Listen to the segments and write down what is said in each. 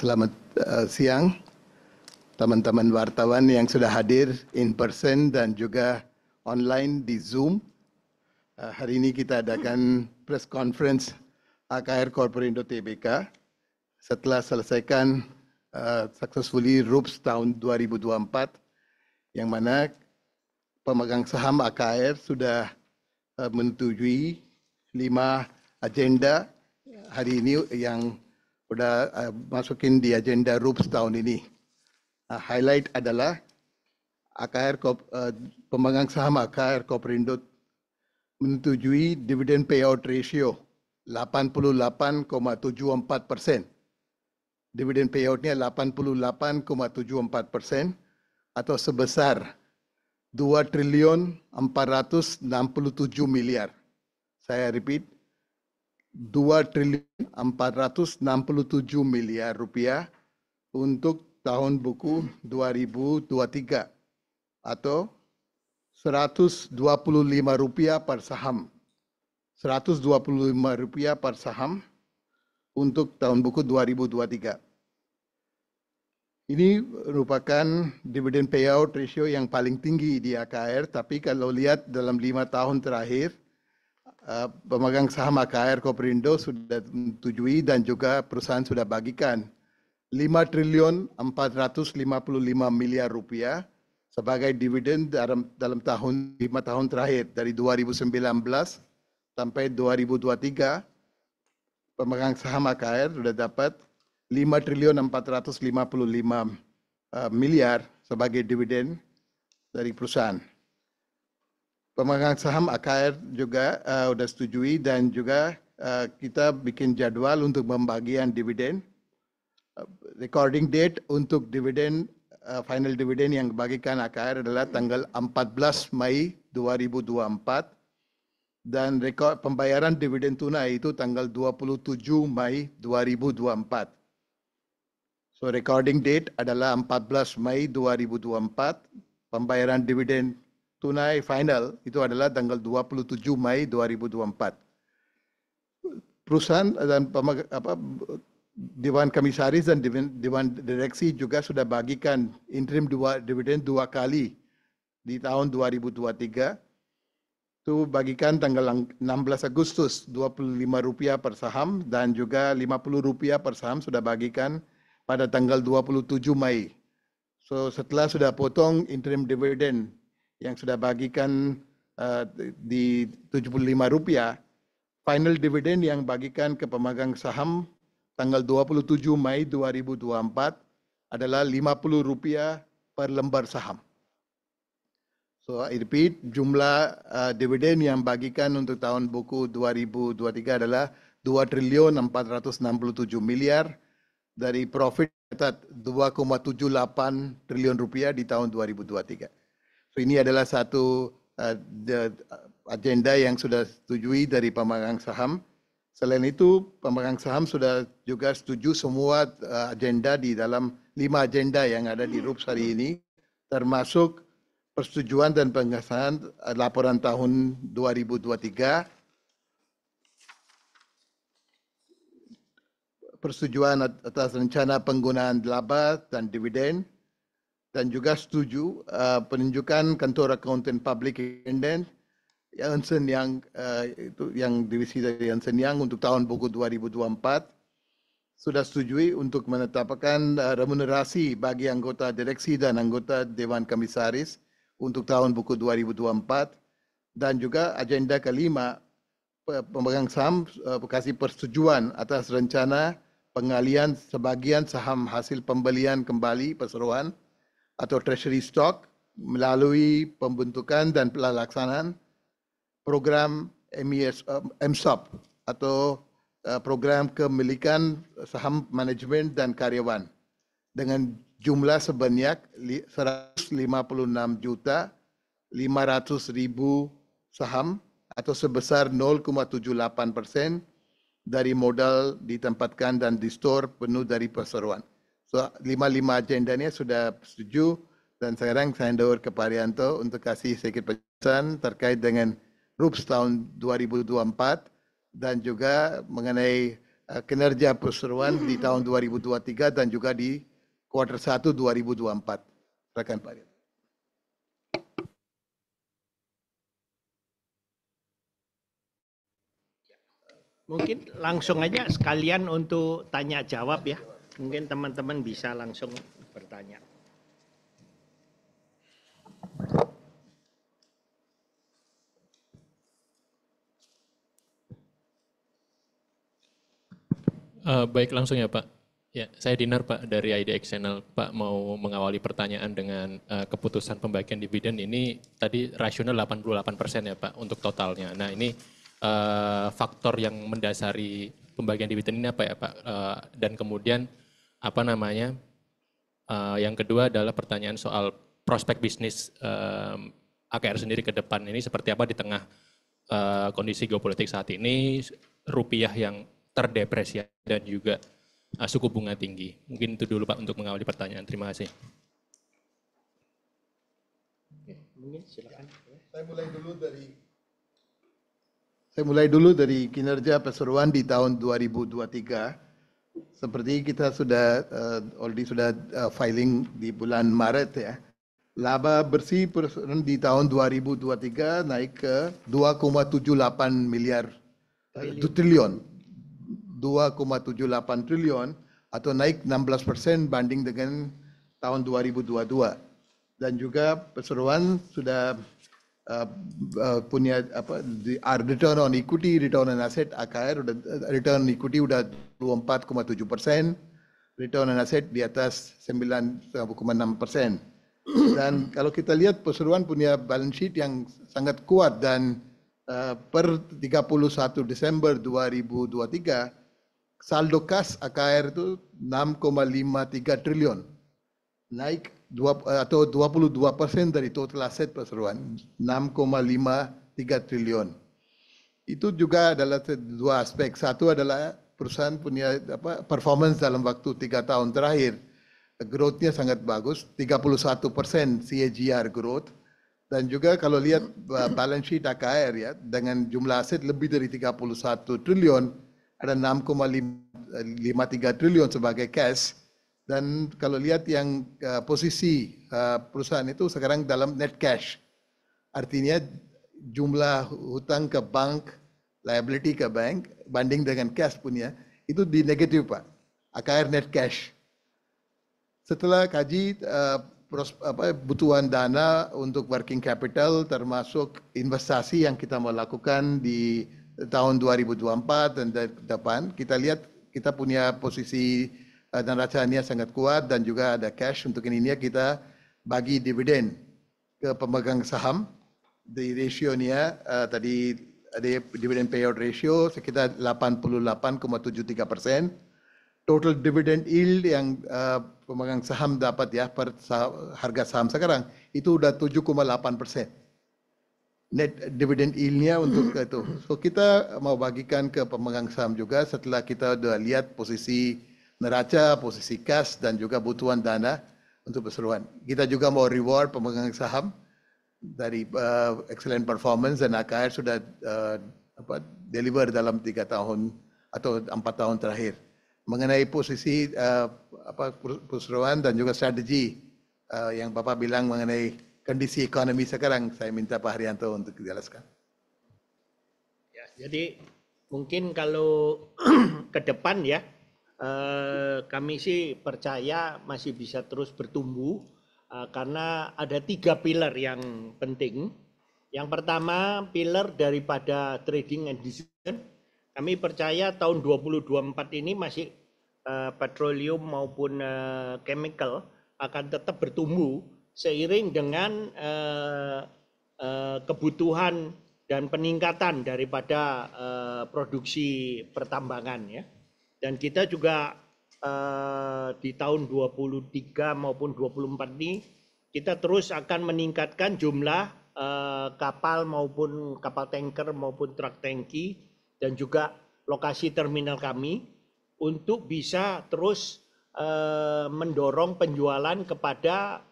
Selamat uh, siang teman-teman wartawan yang sudah hadir in person dan juga online di Zoom. Uh, hari ini kita adakan press conference AKR Corporindo TBK setelah selesaikan uh, successfully RUPS tahun 2024 yang mana pemegang saham AKR sudah uh, menetujui lima agenda hari ini yang udah uh, masukin di agenda RUPS tahun ini. Uh, highlight adalah AKR Kop, uh, eh, pemegang saham AKR Koperindo menyetujui dividend payout ratio 88,74 persen. Dividend payoutnya 88,74 persen atau sebesar 2 triliun 467 miliar. Saya repeat, 2 triliun 467 miliar rupiah untuk tahun buku 2023 atau 125 rupiah per saham. 125 rupiah per saham untuk tahun buku 2023. Ini merupakan dividend payout ratio yang paling tinggi di AKR, tapi kalau lihat dalam lima tahun terakhir, Eh, pemegang saham AKR Koperindo sudah menyetujui dan juga perusahaan sudah bagikan 5 triliun 455 miliar rupiah sebagai dividen dalam dalam tahun lima tahun terakhir dari 2019 sampai 2023 pemegang saham AKR sudah dapat 5 triliun 455 eh, miliar sebagai dividen dari perusahaan pemegang saham AKR juga uh, udah setujui dan juga uh, kita bikin jadwal untuk pembagian dividen. Uh, recording date untuk dividen uh, final dividen yang dibagikan AKR adalah tanggal 14 Mei 2024 dan pembayaran dividen tunai itu tanggal 27 Mei 2024. So recording date adalah 14 Mei 2024, pembayaran dividen tunai final itu adalah tanggal 27 Mei 2024. Perusahaan dan apa, Dewan Komisaris dan Dewan Direksi juga sudah bagikan interim dua, dividen dua kali di tahun 2023. Itu bagikan tanggal 16 Agustus Rp25 per saham dan juga Rp50 per saham sudah bagikan pada tanggal 27 Mei. So setelah sudah potong interim dividend yang sudah bagikan uh, di 75 rupiah, final dividend yang bagikan ke pemegang saham tanggal 27 Mei 2024 adalah 50 rupiah per lembar saham. So I repeat, jumlah uh, eh, dividen yang bagikan untuk tahun buku 2023 adalah 2 triliun 467 miliar dari profit 2,78 triliun rupiah di tahun 2023 ini adalah satu eh, agenda yang sudah setujui dari pemegang saham. Selain itu, pemegang saham sudah juga setuju semua eh, agenda di dalam lima agenda yang ada di RUPS hari ini, termasuk persetujuan dan pengesahan eh, laporan tahun 2023, persetujuan atas rencana penggunaan laba dan dividen, dan juga setuju uh, penunjukan kantor akuntan publik independen yang uh, itu yang divisi dari yang Yang untuk tahun buku 2024 sudah setujui untuk menetapkan uh, remunerasi bagi anggota direksi dan anggota dewan komisaris untuk tahun buku 2024 dan juga agenda kelima pemegang saham uh, kasih persetujuan atas rencana pengalian sebagian saham hasil pembelian kembali perseroan atau treasury stock melalui pembentukan dan pelaksanaan program uh, e eh, MSOP atau eh, program kemilikan saham manajemen dan karyawan dengan jumlah sebanyak 156 juta 500 ribu saham atau sebesar 0,78 persen dari modal ditempatkan dan distor penuh dari perseroan. So, lima-lima agendanya sudah setuju dan sekarang saya hendak ke Pak Rianto untuk kasih sedikit pesan terkait dengan RUPS tahun 2024 dan juga mengenai uh, kinerja perseruan di tahun 2023 dan juga di kuartal 1 2024. Silakan Pak Rianto. Mungkin langsung aja sekalian untuk tanya jawab ya. Mungkin teman-teman bisa langsung bertanya. Uh, baik langsung ya Pak. Ya, saya Dinar Pak dari IDX Channel. Pak mau mengawali pertanyaan dengan uh, keputusan pembagian dividen ini tadi rasional 88% ya Pak untuk totalnya. Nah ini uh, faktor yang mendasari pembagian dividen ini apa ya Pak? Uh, dan kemudian apa namanya? Uh, yang kedua adalah pertanyaan soal prospek bisnis uh, eh, AKR sendiri ke depan ini seperti apa di tengah uh, kondisi geopolitik saat ini, rupiah yang terdepresiasi dan juga uh, suku bunga tinggi. Mungkin itu dulu Pak untuk mengawali pertanyaan. Terima kasih. saya mulai dulu dari saya mulai dulu dari kinerja Pak di tahun 2023 seperti kita sudah uh, already sudah uh, filing di bulan Maret ya. Laba bersih perusahaan di tahun 2023 naik ke 2,78 miliar triliun. Uh, triliun. 2,78 triliun atau naik 16 persen banding dengan tahun 2022. Dan juga perseroan sudah uh, uh, punya apa, the, ah, return on equity, return on asset, AKR, return on equity udah 24,7 persen, return on asset di atas 9,6 persen. Dan kalau kita lihat Perseruan punya balance sheet yang sangat kuat dan uh, per 31 Desember 2023 saldo kas AKR itu 6,53 triliun. Naik 2, eh, atau 22 persen dari total aset Perseruan, 6,53 triliun. Itu juga adalah dua aspek. Satu adalah perusahaan punya apa, performance dalam waktu tiga tahun terakhir. Growth-nya sangat bagus, 31 persen CAGR growth. Dan juga kalau lihat balance sheet AKR ya, dengan jumlah aset lebih dari 31 triliun, ada 6,53 triliun sebagai cash. Dan kalau lihat yang uh, posisi uh, perusahaan itu sekarang dalam net cash. Artinya jumlah hutang ke bank, liability ke bank banding dengan cash punya, itu di negatif Pak. AKR net cash. Setelah kaji uh, pros, apa, butuhan dana untuk working capital termasuk investasi yang kita mau lakukan di tahun 2024 dan depan, kita lihat kita punya posisi uh, eh, neraca sangat kuat dan juga ada cash untuk ini kita bagi dividen ke pemegang saham di rasionya uh, eh, tadi ada dividend payout ratio sekitar 88,73 persen. Total dividend yield yang uh, pemegang saham dapat ya per saham, harga saham sekarang itu udah 7,8 persen. Net dividend yieldnya untuk hmm. itu. So kita mau bagikan ke pemegang saham juga setelah kita udah lihat posisi neraca, posisi kas dan juga butuhan dana untuk keseruan. Kita juga mau reward pemegang saham dari uh, excellent performance dan AKR sudah uh, apa, deliver dalam tiga tahun atau empat tahun terakhir mengenai posisi uh, apa perseroan dan juga strategi uh, yang Bapak bilang mengenai kondisi ekonomi sekarang saya minta Pak Haryanto untuk dijelaskan. Ya, jadi mungkin kalau ke depan ya eh, kami sih percaya masih bisa terus bertumbuh Eh, karena ada tiga pilar yang penting. Yang pertama, pilar daripada trading and decision. Kami percaya tahun 2024 ini masih uh, petroleum maupun uh, chemical akan tetap bertumbuh seiring dengan uh, uh, kebutuhan dan peningkatan daripada uh, produksi pertambangan ya. Dan kita juga Eh, di tahun 23 maupun 24 ini kita terus akan meningkatkan jumlah eh, kapal maupun kapal tanker maupun truk tanki dan juga lokasi terminal kami untuk bisa terus eh, mendorong penjualan kepada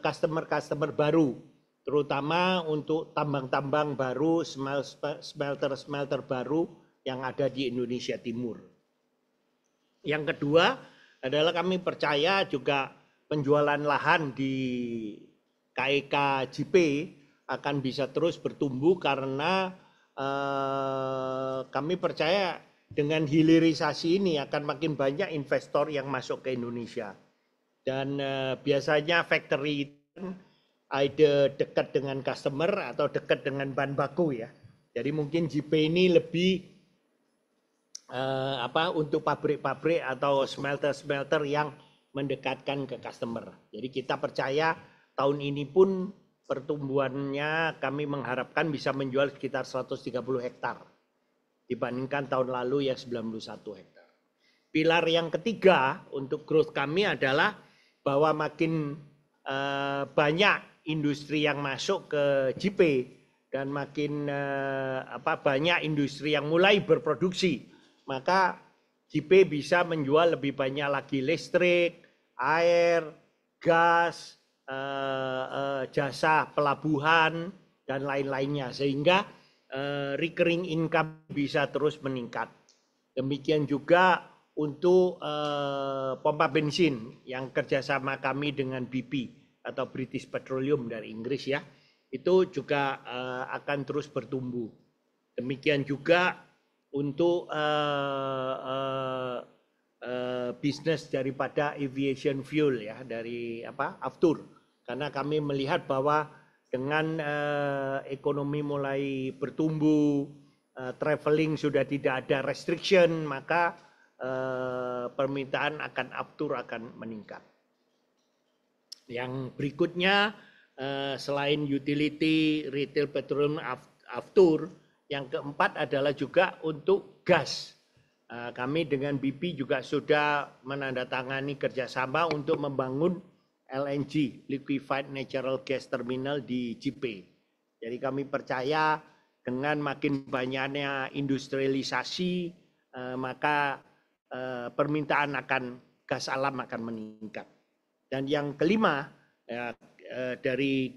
customer-customer baru, terutama untuk tambang-tambang baru, smelter-smelter baru yang ada di Indonesia Timur. Yang kedua adalah kami percaya juga penjualan lahan di KEK JP e akan bisa terus bertumbuh karena eh, kami percaya dengan hilirisasi ini akan makin banyak investor yang masuk ke Indonesia. Dan eh, biasanya factory itu ide dekat dengan customer atau dekat dengan bahan baku ya. Jadi mungkin JP ini lebih Eh, apa untuk pabrik-pabrik atau smelter-smelter yang mendekatkan ke customer. Jadi kita percaya tahun ini pun pertumbuhannya kami mengharapkan bisa menjual sekitar 130 hektar dibandingkan tahun lalu yang 91 hektar. Pilar yang ketiga untuk growth kami adalah bahwa makin eh, banyak industri yang masuk ke JP dan makin eh, apa banyak industri yang mulai berproduksi maka JP bisa menjual lebih banyak lagi listrik, air, gas, eh, eh, jasa pelabuhan, dan lain-lainnya. Sehingga eh, recurring income bisa terus meningkat. Demikian juga untuk eh, pompa bensin yang kerjasama kami dengan BP atau British Petroleum dari Inggris ya. Itu juga eh, akan terus bertumbuh. Demikian juga untuk uh, uh, uh, bisnis daripada aviation fuel ya dari apa aftur karena kami melihat bahwa dengan uh, ekonomi mulai bertumbuh uh, traveling sudah tidak ada restriction maka uh, permintaan akan aftur akan meningkat yang berikutnya uh, selain utility retail petroleum aftur yang keempat adalah juga untuk gas. Eh, kami dengan BP juga sudah menandatangani kerjasama untuk membangun LNG (Liquefied Natural Gas Terminal) di JP. Jadi kami percaya dengan makin banyaknya industrialisasi, eh, maka eh, permintaan akan gas alam akan meningkat. Dan yang kelima ya, dari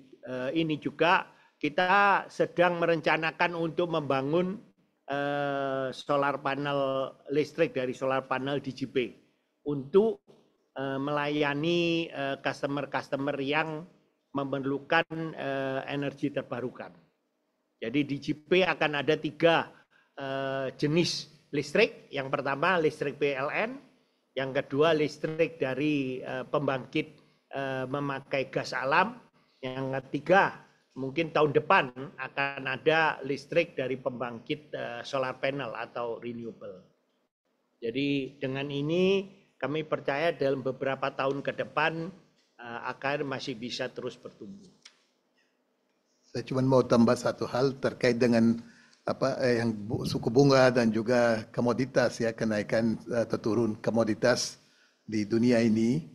ini juga kita sedang merencanakan untuk membangun eh, solar panel listrik dari solar panel DGP untuk eh, melayani eh, customer-customer yang memerlukan energi terbarukan. Jadi DGP akan ada tiga jenis listrik. Yang pertama listrik PLN, yang kedua listrik dari pembangkit memakai gas alam, yang ketiga mungkin tahun depan akan ada listrik dari pembangkit eh, solar panel atau renewable. Jadi dengan ini kami percaya dalam beberapa tahun ke depan eh, akan masih bisa terus bertumbuh. Saya cuma mau tambah satu hal terkait dengan apa eh, yang suku bunga dan juga komoditas ya kenaikan atau turun komoditas di dunia ini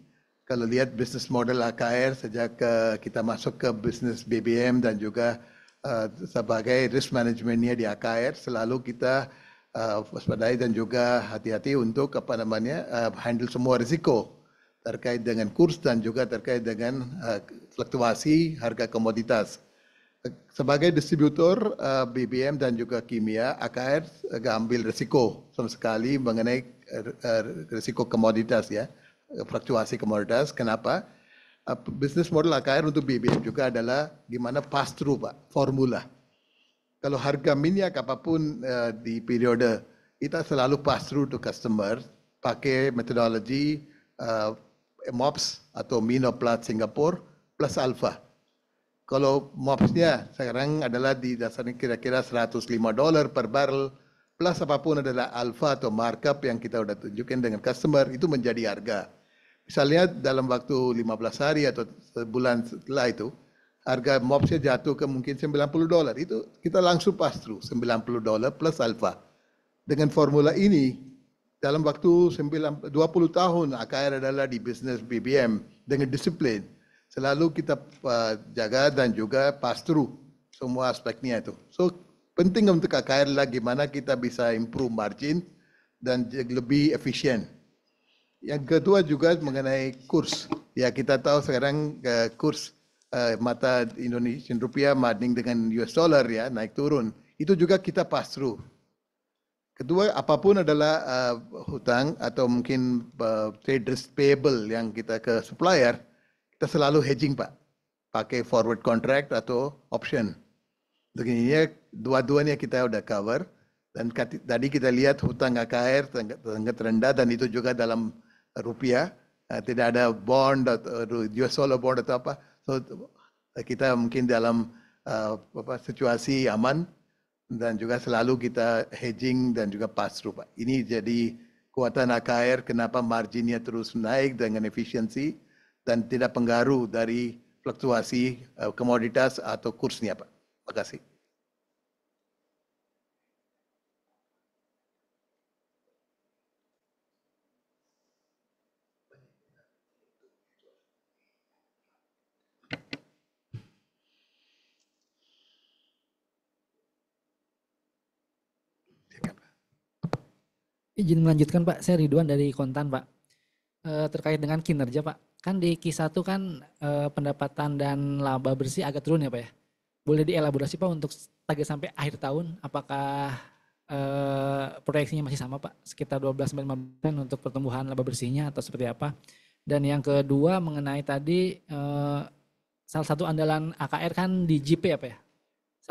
kalau lihat bisnis model AKR sejak uh, kita masuk ke bisnis BBM dan juga uh, sebagai risk managementnya di AKR selalu kita uh, waspadai dan juga hati-hati untuk apa namanya uh, handle semua risiko terkait dengan kurs dan juga terkait dengan uh, fluktuasi harga komoditas. Sebagai distributor uh, BBM dan juga kimia, AKR uh, ambil risiko sama sekali mengenai uh, risiko komoditas ya. Eh, fluktuasi komoditas. Kenapa? Eh, Bisnis model AKR untuk BBM juga adalah di mana pass through Pak, formula. Kalau harga minyak apapun eh, di periode kita selalu pass through to customer pakai metodologi uh, MOPS atau Minoplat Singapore plus Alpha. Kalau MOPS-nya sekarang adalah di dasarnya kira-kira 105 dolar per barrel plus apapun adalah alpha atau markup yang kita sudah tunjukkan dengan customer itu menjadi harga lihat dalam waktu 15 hari atau sebulan setelah itu, harga mopsnya jatuh ke mungkin 90 dolar. Itu kita langsung pass through 90 dolar plus alfa. Dengan formula ini, dalam waktu 20 tahun AKR adalah di bisnis BBM dengan disiplin. Selalu kita eh, jaga dan juga pass through semua aspeknya itu. So penting untuk AKR lagi mana kita bisa improve margin dan lebih efisien. Yang kedua juga mengenai kurs. Ya kita tahu sekarang uh, kurs uh, mata Indonesia rupiah mading dengan US dollar ya naik turun. Itu juga kita pass through. Kedua, apapun adalah uh, hutang atau mungkin uh, traders payable yang kita ke supplier, kita selalu hedging Pak. Pakai forward contract atau option. Begininya dua-duanya kita udah cover. Dan tadi kita lihat hutang AKR sangat rendah dan itu juga dalam rupiah, eh, tidak ada bond atau US dollar bond atau apa. So kita mungkin dalam eh, apa, situasi aman dan juga selalu kita hedging dan juga pass through. Pak. Ini jadi kekuatan AKR kenapa marginnya terus naik dengan efisiensi dan tidak pengaruh dari fluktuasi eh, komoditas atau kursnya Pak. Terima kasih. Izin melanjutkan Pak, saya Ridwan dari Kontan Pak. E, terkait dengan kinerja Pak, kan di Q1 kan e, pendapatan dan laba bersih agak turun ya Pak ya. Boleh dielaborasi Pak untuk target sampai akhir tahun, apakah e, proyeksinya masih sama Pak? Sekitar 12-15% untuk pertumbuhan laba bersihnya atau seperti apa? Dan yang kedua mengenai tadi e, salah satu andalan AKR kan di JP apa ya?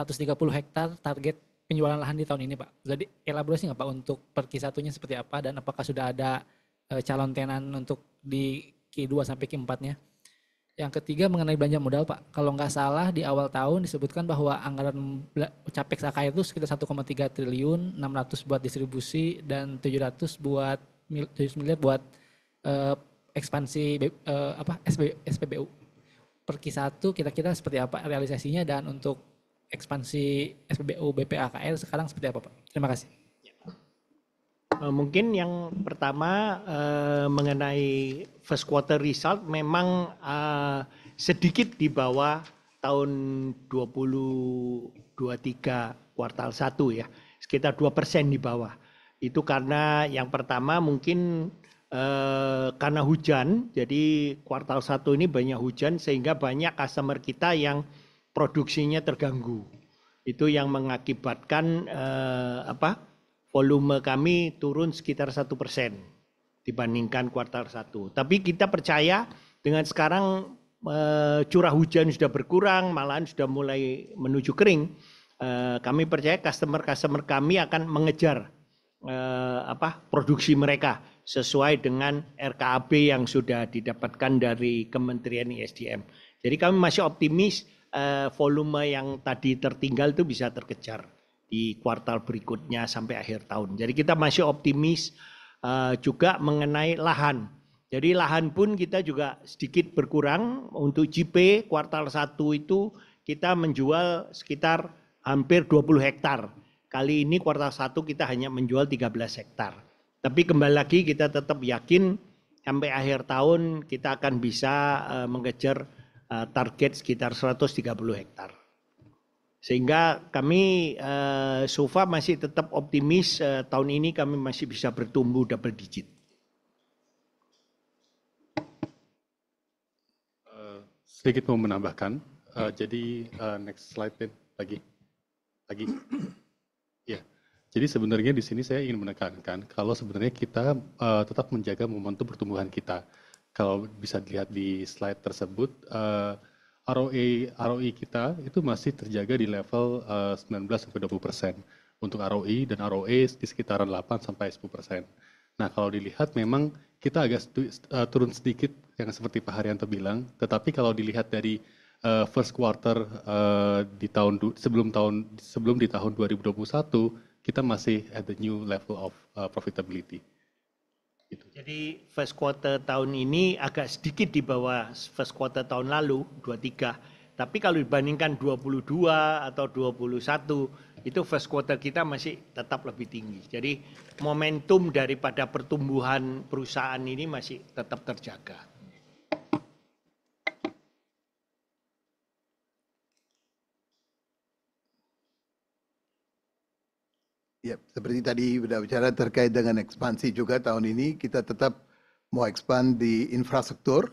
130 ya? hektar target penjualan lahan di tahun ini Pak. Jadi elaborasi nggak Pak untuk perki satunya seperti apa dan apakah sudah ada eh, calon tenan untuk di Q2 sampai Q4-nya? Yang ketiga mengenai belanja modal Pak, kalau nggak salah di awal tahun disebutkan bahwa anggaran capex AKR itu sekitar 1,3 triliun, 600 buat distribusi dan 700 buat 700 miliar buat uh, ekspansi uh, apa SPBU. perki satu. kita kira-kira seperti apa realisasinya dan untuk ekspansi SPBU BPAKR sekarang seperti apa Pak? Terima kasih. Ya. Eh, mungkin yang pertama eh, mengenai first quarter result memang eh, sedikit di bawah tahun 2023 kuartal 1 ya, sekitar 2% di bawah. Itu karena yang pertama mungkin karena hujan, jadi kuartal 1 ini banyak hujan sehingga banyak customer kita yang produksinya terganggu. Itu yang mengakibatkan eh, apa volume kami turun sekitar satu persen dibandingkan kuartal satu. Tapi kita percaya dengan sekarang eh, curah hujan sudah berkurang, malahan sudah mulai menuju kering. Eh, kami percaya customer-customer kami akan mengejar eh, apa produksi mereka sesuai dengan RKAB yang sudah didapatkan dari Kementerian ISDM. Jadi kami masih optimis eh, volume yang tadi tertinggal itu bisa terkejar di kuartal berikutnya sampai akhir tahun. Jadi kita masih optimis eh, juga mengenai lahan. Jadi lahan pun kita juga sedikit berkurang untuk JP kuartal 1 itu kita menjual sekitar hampir 20 hektar. Kali ini kuartal 1 kita hanya menjual 13 hektar. Tapi kembali lagi kita tetap yakin sampai akhir tahun kita akan bisa eh, mengejar Eh, target sekitar 130 hektar. Sehingga kami eh, sofa masih tetap optimis eh, tahun ini kami masih bisa bertumbuh double digit. sedikit mau menambahkan. Uh, jadi uh, next slide lagi, lagi. Ya, jadi sebenarnya di sini saya ingin menekankan kalau sebenarnya kita uh, tetap menjaga momentum pertumbuhan kita kalau bisa dilihat di slide tersebut, eh, ROE ROI e kita itu masih terjaga di level 19 eh, sampai 20 persen untuk ROI e dan ROE di sekitaran 8 sampai 10 persen. Nah kalau dilihat memang kita agak eh, turun sedikit yang seperti Pak Haryanto bilang, tetapi kalau dilihat dari uh, first quarter uh, di tahun sebelum tahun sebelum di tahun 2021 kita masih at the new level of uh, profitability. Gitu. Jadi first quarter tahun ini agak sedikit di bawah first quarter tahun lalu 23. Tapi kalau dibandingkan 22 atau 21 itu first quarter kita masih tetap lebih tinggi. Jadi momentum daripada pertumbuhan perusahaan ini masih tetap terjaga. Ya, seperti tadi sudah bicara terkait dengan ekspansi juga tahun ini kita tetap mau expand di infrastruktur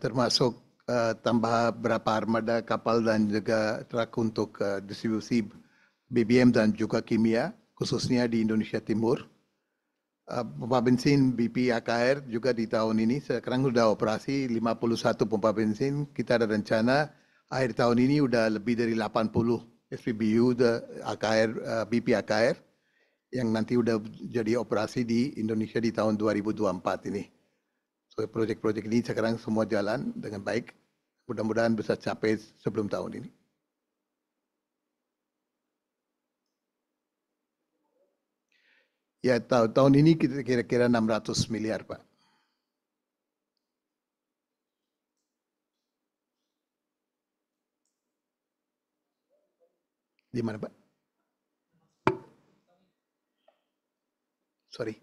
termasuk uh, tambah berapa armada kapal dan juga truk untuk uh, distribusi BBM dan juga kimia khususnya di Indonesia Timur. Uh, pompa bensin BP AKR juga di tahun ini sekarang sudah operasi 51 pompa bensin. Kita ada rencana akhir tahun ini sudah lebih dari 80 SPBU the AKR uh, eh, BP Akr, yang nanti sudah jadi operasi di Indonesia di tahun 2024 ini. So proyek-proyek ini sekarang semua jalan dengan baik. Mudah-mudahan bisa capai sebelum tahun ini. Ya tahun, tahun ini kita kira-kira 600 miliar Pak. Di mana Pak? Sorry.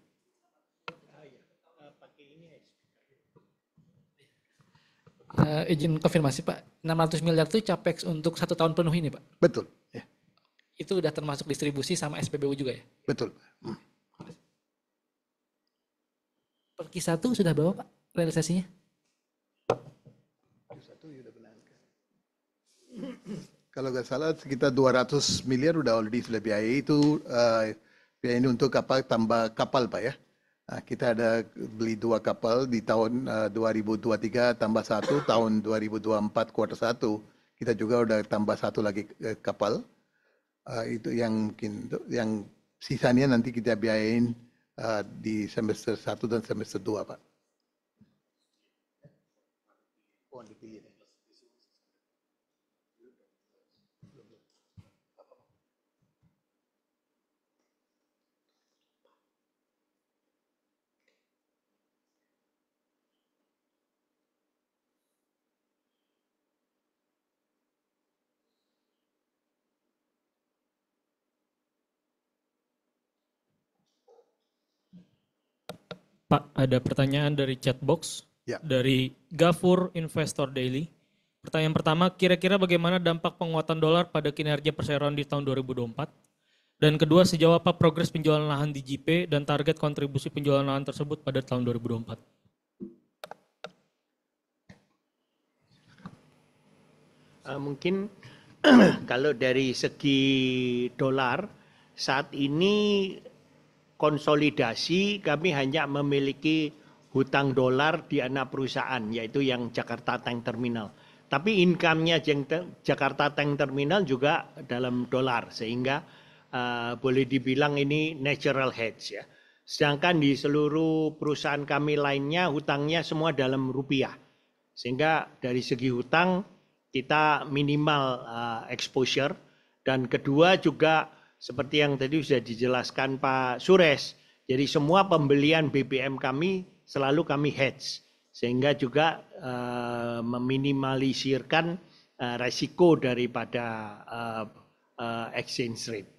Uh, izin konfirmasi Pak, 600 miliar itu capex untuk satu tahun penuh ini Pak? Betul. Ya. Itu sudah termasuk distribusi sama SPBU juga ya? Betul. Hmm. Perki satu sudah berapa Pak realisasinya? kalau nggak salah sekitar 200 miliar udah already sudah biaya itu uh, biaya ini untuk kapal tambah kapal pak ya nah, kita ada beli dua kapal di tahun eh, uh, 2023 tambah satu tahun 2024 kuartal satu kita juga udah tambah satu lagi eh, kapal uh, itu yang mungkin yang sisanya nanti kita biayain uh, di semester satu dan semester dua pak. Oh, dipilih. Pak, ada pertanyaan dari chatbox ya. dari Gafur Investor Daily. Pertanyaan pertama, kira-kira bagaimana dampak penguatan dolar pada kinerja perseroan di tahun 2024? Dan kedua, sejauh apa progres penjualan lahan di JP dan target kontribusi penjualan lahan tersebut pada tahun 2024? Uh, eh, mungkin kalau dari segi dolar saat ini konsolidasi kami hanya memiliki hutang dolar di anak perusahaan yaitu yang Jakarta Tank Terminal. Tapi income-nya Jakarta Tank Terminal juga dalam dolar sehingga uh, boleh dibilang ini natural hedge ya. Sedangkan di seluruh perusahaan kami lainnya hutangnya semua dalam rupiah. Sehingga dari segi hutang kita minimal uh, exposure dan kedua juga seperti yang tadi sudah dijelaskan Pak Sures. Jadi semua pembelian BBM kami selalu kami hedge sehingga juga uh, meminimalisirkan uh, resiko daripada uh, uh, exchange rate.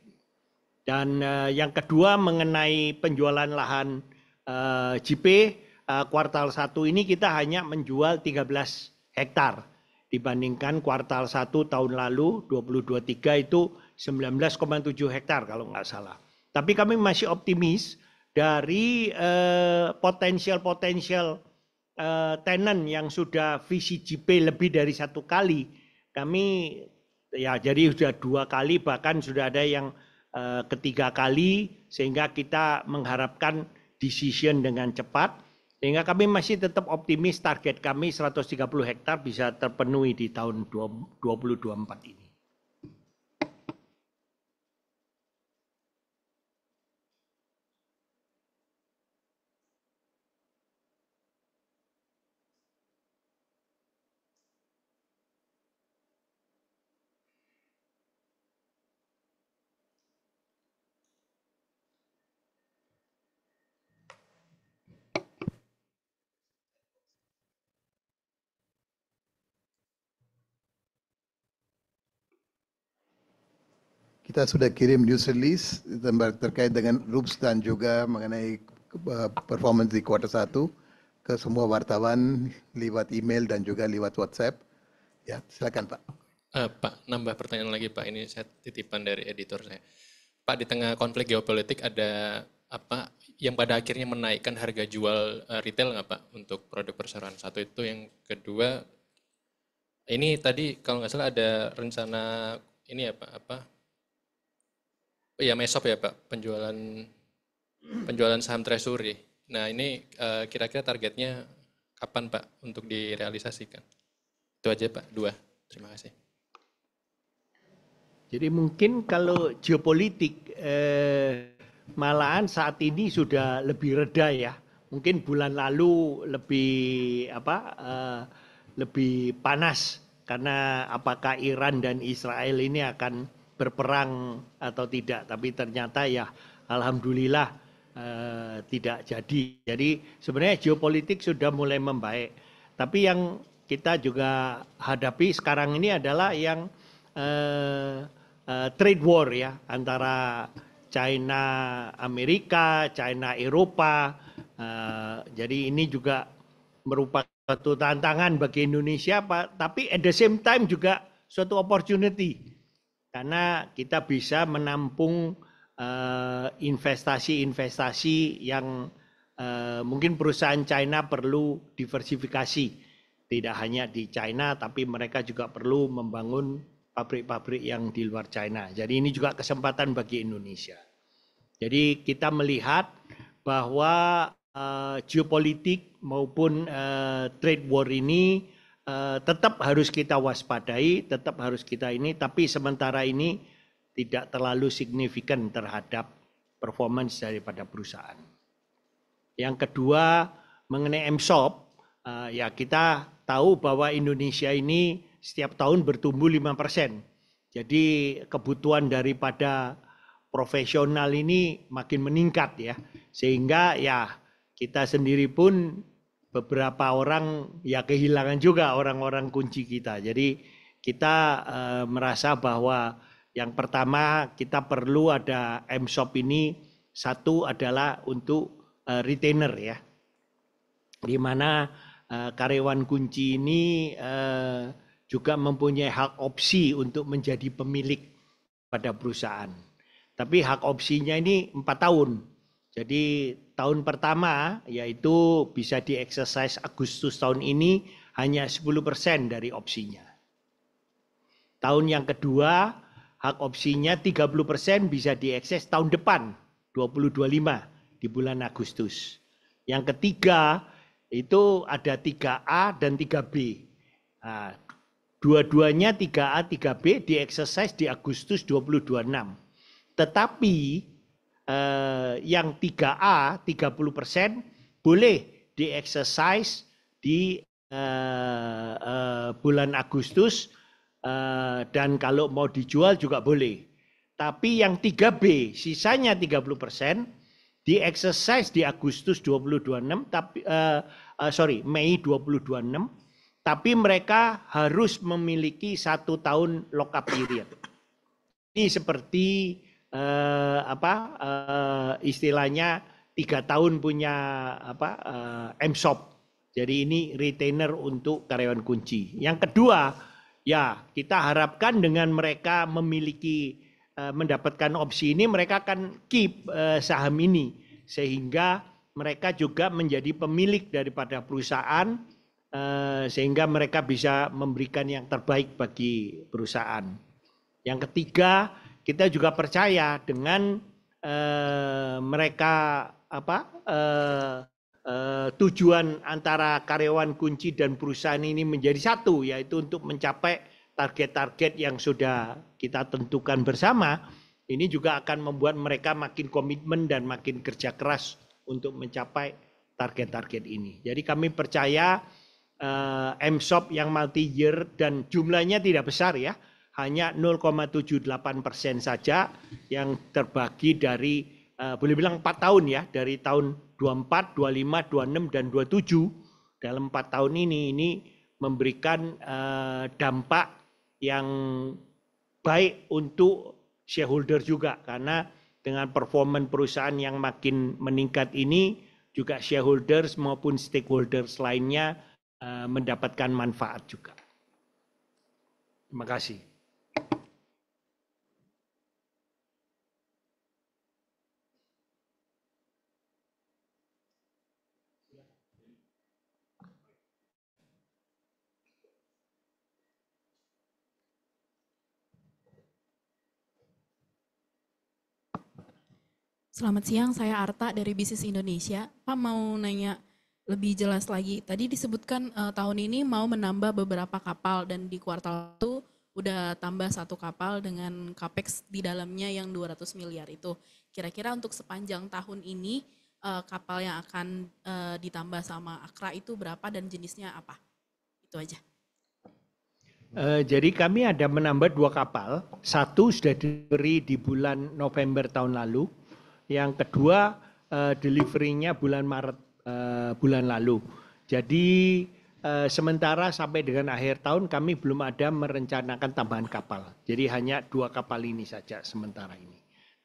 Dan uh, yang kedua mengenai penjualan lahan uh, JP uh, kuartal satu ini kita hanya menjual 13 hektar dibandingkan kuartal satu tahun lalu 2023 itu 19,7 hektar kalau nggak salah. Tapi kami masih optimis dari eh, potensial-potensial uh, uh, tenan yang sudah visi VCGP lebih dari satu kali, kami ya jadi sudah dua kali bahkan sudah ada yang uh, ketiga kali sehingga kita mengharapkan decision dengan cepat sehingga kami masih tetap optimis target kami 130 hektar bisa terpenuhi di tahun 2024 ini. kita sudah kirim news release terkait dengan RUPS dan juga mengenai eh, performance di kuartal 1 ke semua wartawan lewat email dan juga lewat WhatsApp. Ya, silakan Pak. Uh, Pak, nambah pertanyaan lagi Pak. Ini saya titipan dari editor saya. Pak, di tengah konflik geopolitik ada apa yang pada akhirnya menaikkan harga jual eh, retail nggak Pak untuk produk perseroan? Satu itu yang kedua ini tadi kalau nggak salah ada rencana ini ya, apa apa ya mesop ya Pak, penjualan penjualan saham treasury. Nah ini kira eh, kira-kira targetnya kapan Pak untuk direalisasikan? Itu aja Pak, dua. Terima kasih. Jadi mungkin kalau geopolitik eh, malahan saat ini sudah lebih reda ya. Mungkin bulan lalu lebih apa eh, lebih panas karena apakah Iran dan Israel ini akan berperang atau tidak tapi ternyata ya alhamdulillah eh, tidak jadi jadi sebenarnya geopolitik sudah mulai membaik tapi yang kita juga hadapi sekarang ini adalah yang eh, eh, trade war ya antara China Amerika China Eropa eh, jadi ini juga merupakan satu tantangan bagi Indonesia Pak tapi at the same time juga suatu opportunity karena kita bisa menampung eh, investasi-investasi yang eh, mungkin perusahaan China perlu diversifikasi tidak hanya di China tapi mereka juga perlu membangun pabrik-pabrik yang di luar China. Jadi ini juga kesempatan bagi Indonesia. Jadi kita melihat bahwa uh, geopolitik maupun uh, trade war ini Eh, tetap harus kita waspadai, tetap harus kita ini, tapi sementara ini tidak terlalu signifikan terhadap performance daripada perusahaan. Yang kedua mengenai MSOP, uh, eh, ya kita tahu bahwa Indonesia ini setiap tahun bertumbuh 5%. Jadi kebutuhan daripada profesional ini makin meningkat ya. Sehingga ya kita sendiri pun beberapa orang ya kehilangan juga orang-orang kunci kita. Jadi kita e, merasa bahwa yang pertama kita perlu ada M Shop ini satu adalah untuk e, retainer ya. Di mana e, karyawan kunci ini e, juga mempunyai hak opsi untuk menjadi pemilik pada perusahaan. Tapi hak opsinya ini empat tahun jadi tahun pertama yaitu bisa dieksersis Agustus tahun ini hanya 10% dari opsinya. Tahun yang kedua hak opsinya 30% bisa diakses tahun depan 2025 di bulan Agustus. Yang ketiga itu ada 3A dan 3B. Nah, dua-duanya 3A, 3B dieksersis di Agustus 2026. Tetapi eh, yang 3A 30% boleh di-exercise di eh, eh, bulan Agustus eh, dan kalau mau dijual juga boleh. Tapi yang 3B sisanya 30% di exercise di Agustus 2026 tapi uh, uh, sorry Mei 2026 tapi mereka harus memiliki satu tahun lock up period ini seperti eh, apa eh, istilahnya tiga tahun punya apa eh, MSOP. Jadi ini retainer untuk karyawan kunci. Yang kedua, ya kita harapkan dengan mereka memiliki eh, mendapatkan opsi ini mereka akan keep eh, saham ini sehingga mereka juga menjadi pemilik daripada perusahaan eh, sehingga mereka bisa memberikan yang terbaik bagi perusahaan. Yang ketiga, kita juga percaya dengan uh, mereka apa uh, uh, tujuan antara karyawan kunci dan perusahaan ini menjadi satu yaitu untuk mencapai target-target yang sudah kita tentukan bersama ini juga akan membuat mereka makin komitmen dan makin kerja keras untuk mencapai target-target ini. Jadi kami percaya eh, shop yang multi year dan jumlahnya tidak besar ya, hanya 0,78 persen saja yang terbagi dari uh, boleh bilang empat tahun ya dari tahun 24, 25, 26 dan 27 dalam empat tahun ini ini memberikan uh, dampak yang baik untuk shareholder juga karena dengan performan perusahaan yang makin meningkat ini juga shareholders maupun stakeholders lainnya uh, mendapatkan manfaat juga. Terima kasih. Selamat siang, saya Arta dari Bisnis Indonesia. Pak mau nanya lebih jelas lagi. Tadi disebutkan uh, tahun ini mau menambah beberapa kapal dan di kuartal itu udah tambah satu kapal dengan capex di dalamnya yang 200 miliar itu. Kira-kira untuk sepanjang tahun ini uh, kapal yang akan uh, ditambah sama Akra itu berapa dan jenisnya apa? Itu aja. Uh, jadi kami ada menambah dua kapal. Satu sudah diberi di bulan November tahun lalu yang kedua uh, deliverynya bulan Maret eh, bulan lalu. Jadi eh, sementara sampai dengan akhir tahun kami belum ada merencanakan tambahan kapal. Jadi hanya dua kapal ini saja sementara ini.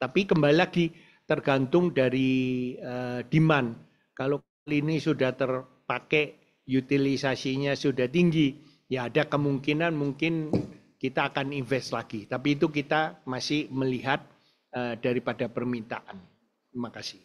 Tapi kembali lagi tergantung dari uh, demand. Kalau ini sudah terpakai, utilisasinya sudah tinggi, ya ada kemungkinan mungkin kita akan invest lagi. Tapi itu kita masih melihat uh, daripada permintaan. Terima kasih.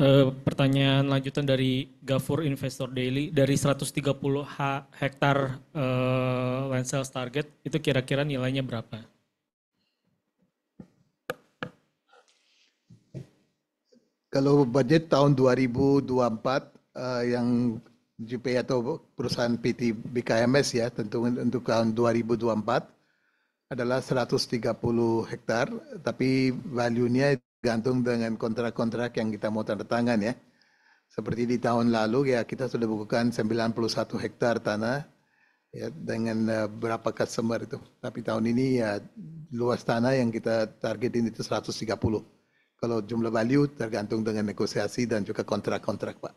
Eh, pertanyaan lanjutan dari Gafur Investor Daily dari 130 ha hektar uh, land sales target itu kira-kira nilainya berapa? Kalau budget tahun 2024 uh, eh, yang JP atau perusahaan PT BKMS ya tentu untuk tahun 2024 adalah 130 hektar tapi value-nya gantung dengan kontrak-kontrak yang kita mau tanda tangan ya. Seperti di tahun lalu ya kita sudah bukukan 91 hektar tanah ya dengan uh, berapa customer itu. Tapi tahun ini ya luas tanah yang kita targetin itu 130. Kalau jumlah value tergantung dengan negosiasi dan juga kontrak-kontrak, Pak.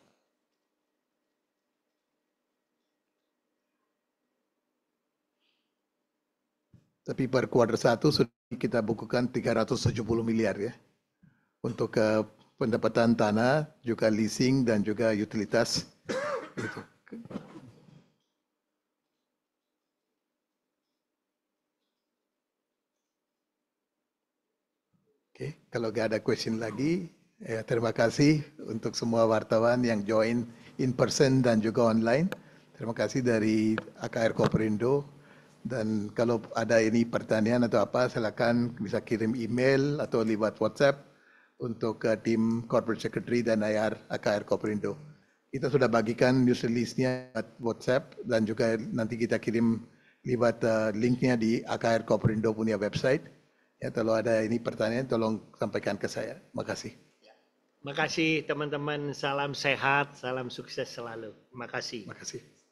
Tapi per kuartal satu sudah kita bukukan 370 miliar ya untuk eh, pendapatan tanah, juga leasing dan juga utilitas. Gitu. Oke, kalau gak ada question lagi, ya terima kasih untuk semua wartawan yang join in person dan juga online. Terima kasih dari AKR Koperindo. Dan kalau ada ini pertanyaan atau apa, silakan bisa kirim email atau lewat WhatsApp untuk uh, tim corporate secretary dan IR AKR Koperindo. Kita sudah bagikan news release-nya WhatsApp dan juga nanti kita kirim lewat uh, linknya di AKR Koperindo punya website. Ya, kalau ada ini pertanyaan tolong sampaikan ke saya. Makasih. Ya. Makasih teman-teman, salam sehat, salam sukses selalu. Makasih. Makasih.